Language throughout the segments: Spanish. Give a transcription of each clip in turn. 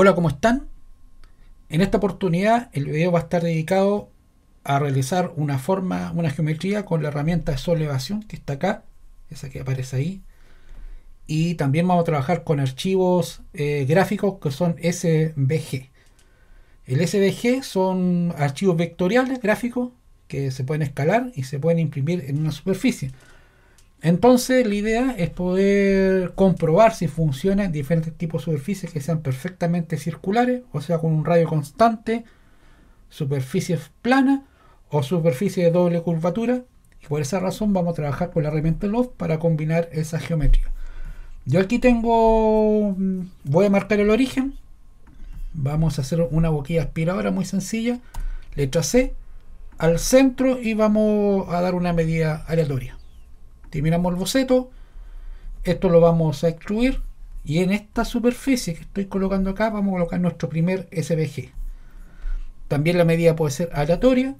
Hola, ¿cómo están? En esta oportunidad el video va a estar dedicado a realizar una forma, una geometría con la herramienta de solevación que está acá, esa que aparece ahí. Y también vamos a trabajar con archivos eh, gráficos que son SVG. El SVG son archivos vectoriales gráficos que se pueden escalar y se pueden imprimir en una superficie. Entonces la idea es poder comprobar si funcionan diferentes tipos de superficies que sean perfectamente circulares, o sea, con un radio constante, superficies planas o superficies de doble curvatura. Y por esa razón vamos a trabajar con la herramienta LOFT para combinar esa geometría. Yo aquí tengo, mm, voy a marcar el origen. Vamos a hacer una boquilla aspiradora muy sencilla. Letra C al centro y vamos a dar una medida aleatoria miramos el boceto esto lo vamos a excluir y en esta superficie que estoy colocando acá vamos a colocar nuestro primer SVG también la medida puede ser aleatoria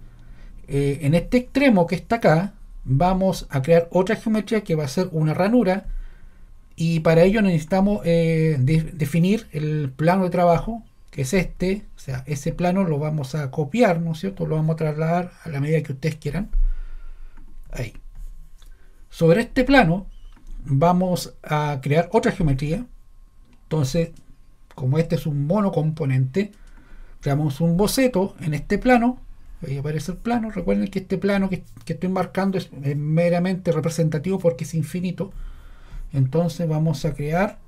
eh, en este extremo que está acá vamos a crear otra geometría que va a ser una ranura y para ello necesitamos eh, definir el plano de trabajo que es este o sea ese plano lo vamos a copiar no es cierto lo vamos a trasladar a la medida que ustedes quieran ahí sobre este plano vamos a crear otra geometría. Entonces, como este es un monocomponente, creamos un boceto en este plano. Ahí aparece el plano. Recuerden que este plano que, estoy marcando es, meramente representativo porque es infinito. Entonces vamos a crear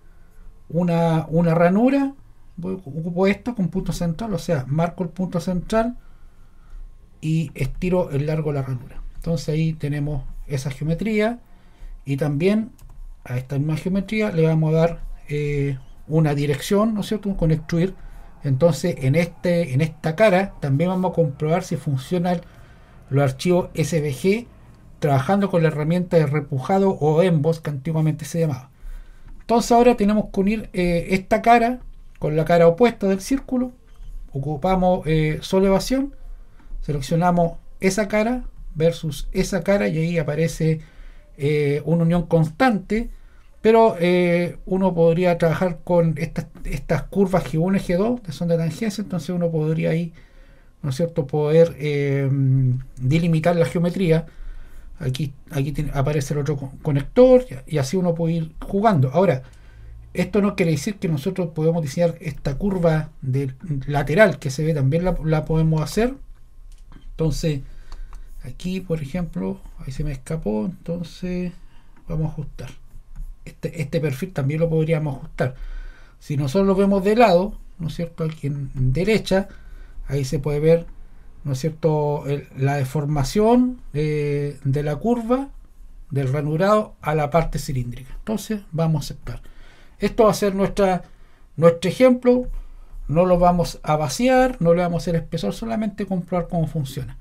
una, una ranura. Ocupo esto con punto central, o sea, marco el punto central y estiro el largo de la ranura. Entonces ahí tenemos esa geometría y también a esta misma geometría le vamos a dar eh, una dirección, ¿no es cierto? Un construir. Entonces en, este, en esta cara también vamos a comprobar si funcionan los archivos SVG trabajando con la herramienta de repujado o emboss que antiguamente se llamaba. Entonces ahora tenemos que unir eh, esta cara con la cara opuesta del círculo. Ocupamos eh, seleccionamos esa cara, versus esa cara y ahí aparece eh, una unión constante, pero eh, uno podría trabajar con estas, curvas G1 y G2, que son de tangencia, entonces uno podría ahí, ¿no es cierto?, poder em, delimitar la geometría. Aquí, aquí aparece el otro conector y así uno puede ir jugando. Ahora, esto no quiere decir que nosotros podemos diseñar esta curva lateral que se ve también la podemos hacer. Entonces, Aquí, por ejemplo, ahí se me escapó, entonces vamos a ajustar. Este, este, perfil también lo podríamos ajustar. Si nosotros lo vemos de lado, ¿no es cierto? Aquí en, derecha, ahí se puede ver, ¿no es cierto?, la deformación eh, de la curva del ranurado a la parte cilíndrica. Entonces vamos a aceptar. Esto va a ser nuestra, nuestro ejemplo. No lo vamos a vaciar, no le vamos a hacer espesor, solamente comprobar cómo funciona.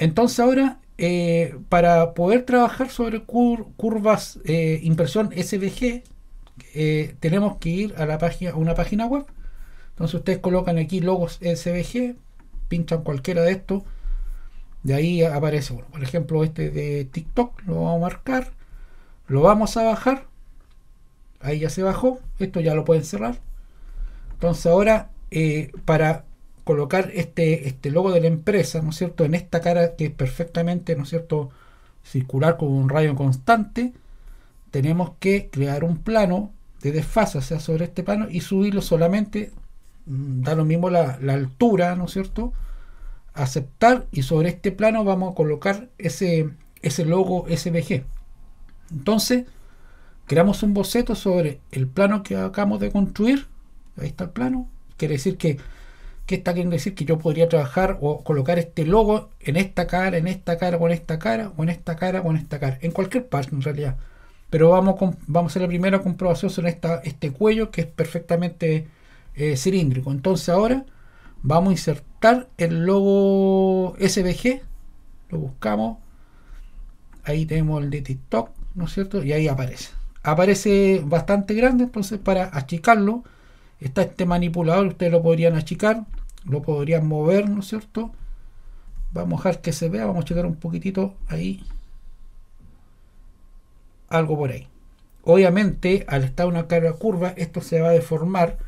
Entonces ahora, eh, para poder trabajar sobre curvas eh, impresión SVG, eh, tenemos que ir a, la página, una página web. Entonces ustedes colocan aquí logos SVG, pinchan cualquiera de estos, de ahí aparece uno. Por ejemplo, este de TikTok lo vamos a marcar, lo vamos a bajar, ahí ya se bajó, esto ya lo pueden cerrar. Entonces ahora, para colocar este, este logo de la empresa, ¿no es cierto?, en esta cara que es perfectamente, ¿no es cierto?, circular con un rayo constante, tenemos que crear un plano de desfase, o sea, sobre este plano, y subirlo solamente, mm, da lo mismo la, la altura, ¿no es cierto?, aceptar, y sobre este plano vamos a colocar ese, ese logo SVG. Entonces, creamos un boceto sobre el plano que acabamos de construir, ahí está el plano, quiere decir que que está queriendo decir que yo podría trabajar o colocar este logo en esta cara, en esta cara, con esta cara, o en esta cara, con esta cara, en cualquier parte en realidad. Pero vamos, con, vamos a hacer la primera comprobación sobre esta, este cuello que es perfectamente eh, cilíndrico. Entonces ahora vamos a insertar el logo SVG, lo buscamos, ahí tenemos el de TikTok, ¿no es cierto? Y ahí aparece. Aparece bastante grande, entonces para achicarlo está este manipulador, ustedes lo podrían achicar, lo podrían mover, ¿no es cierto? Vamos a dejar que se vea, vamos a checar un poquitito ahí. Algo por ahí. Obviamente, al estar una carga curva, esto se va a deformar.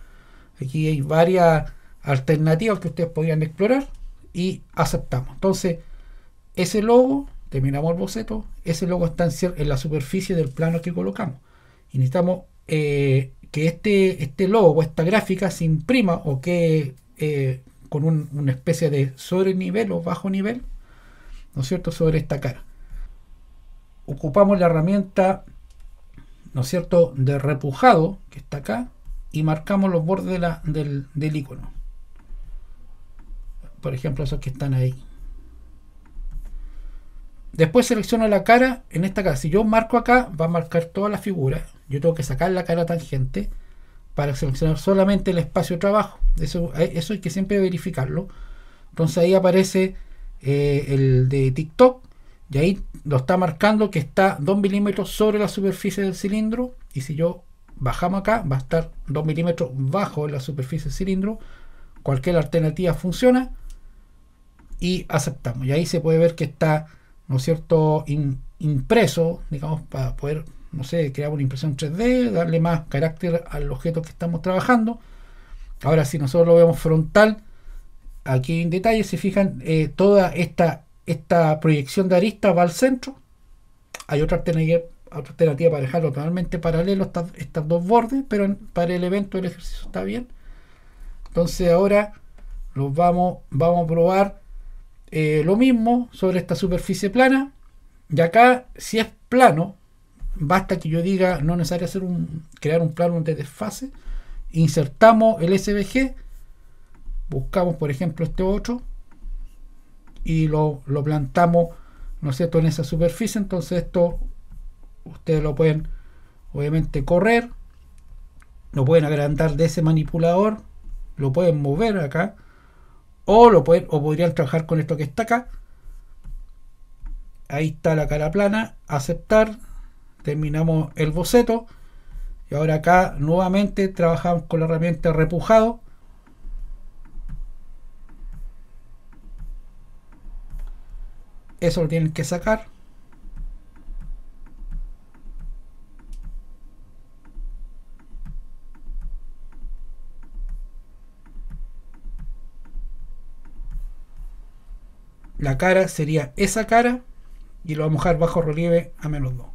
Aquí hay varias alternativas que ustedes podrían explorar y aceptamos. Entonces, ese logo, terminamos el boceto, ese logo está en, la superficie del plano que colocamos. Y necesitamos eh, que este, este logo, esta gráfica, se imprima o que eh, con una especie de sobre nivel o bajo nivel, ¿no es cierto?, sobre esta cara. Ocupamos la herramienta, ¿no es cierto?, de repujado, que está acá, y marcamos los bordes del, del icono. Por ejemplo, esos que están ahí. Después selecciono la cara, en esta cara, si yo marco acá, va a marcar toda la figura. Yo tengo que sacar la cara tangente para seleccionar solamente el espacio de trabajo. Eso, eh, eso hay que siempre verificarlo. Entonces ahí aparece eh, el de TikTok y ahí lo está marcando que está 2 milímetros sobre la superficie del cilindro. Y si yo bajamos acá, va a estar 2 milímetros bajo la superficie del cilindro. Cualquier alternativa funciona y aceptamos. Y ahí se puede ver que está, ¿no es cierto?, impreso, digamos, para poder no sé, crear una impresión 3D, darle más carácter al objeto que estamos trabajando. Ahora, si nosotros lo vemos frontal, aquí en detalle, se fijan, eh, toda esta, esta proyección de aristas va al centro. Hay otra alternativa, para dejarlo totalmente paralelo, estas, dos bordes, pero para el evento el ejercicio está bien. Entonces ahora vamos, vamos a probar eh, lo mismo sobre esta superficie plana. Y acá, si es plano, basta que yo diga, no es necesario hacer un, crear un plano de desfase, insertamos el SVG, buscamos por ejemplo este otro y lo, lo plantamos, ¿no es cierto?, en esa superficie, entonces esto ustedes lo pueden obviamente correr, lo pueden agrandar de ese manipulador, lo pueden mover acá, o lo pueden, o podrían trabajar con esto que está acá. Ahí está la cara plana, aceptar, terminamos el boceto y ahora acá nuevamente trabajamos con la herramienta repujado eso lo tienen que sacar la cara sería esa cara y lo vamos a dejar bajo relieve a menos 2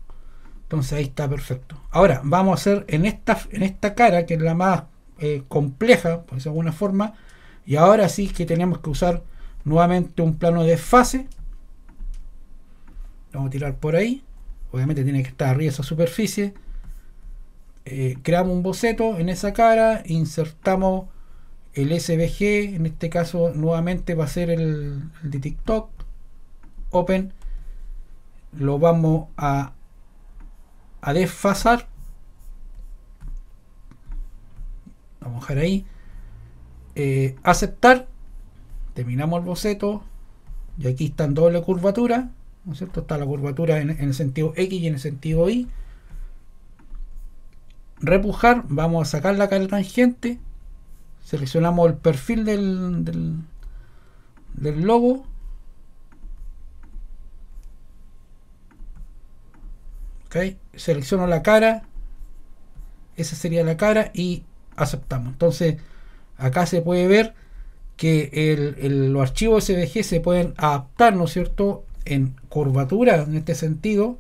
entonces ahí está perfecto. Ahora vamos a hacer en esta, en esta cara, que es la más eh, compleja, pues de alguna forma, y ahora sí que tenemos que usar nuevamente un plano de fase. Vamos a tirar por ahí. Obviamente tiene que estar arriba esa superficie. Eh, creamos un boceto en esa cara, insertamos el SVG, en este caso nuevamente va a ser el de TikTok, Open, lo vamos a a desfasar. Vamos a dejar ahí. Eh, aceptar. Terminamos el boceto. Y aquí están doble curvatura. ¿No Está la curvatura en, el sentido X y en el sentido Y. Repujar. Vamos a sacar la cara tangente. Seleccionamos el perfil del, del, del logo ¿okay? selecciono la cara esa sería la cara y aceptamos entonces acá se puede ver que los archivos SVG se pueden adaptar ¿no es cierto? en curvatura en este sentido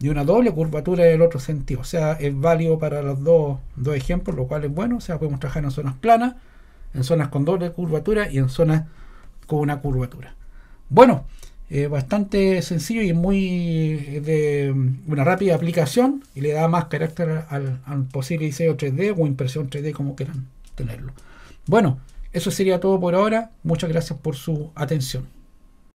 de una doble curvatura en el otro sentido o sea es válido para los dos, dos ejemplos lo cual es bueno o sea podemos trabajar en zonas planas en zonas con doble curvatura y en zonas con una curvatura bueno eh, bastante sencillo y muy eh, de una rápida aplicación y le da más carácter al, al posible diseño 3D o impresión 3D como quieran tenerlo. Bueno, eso sería todo por ahora. Muchas gracias por su atención.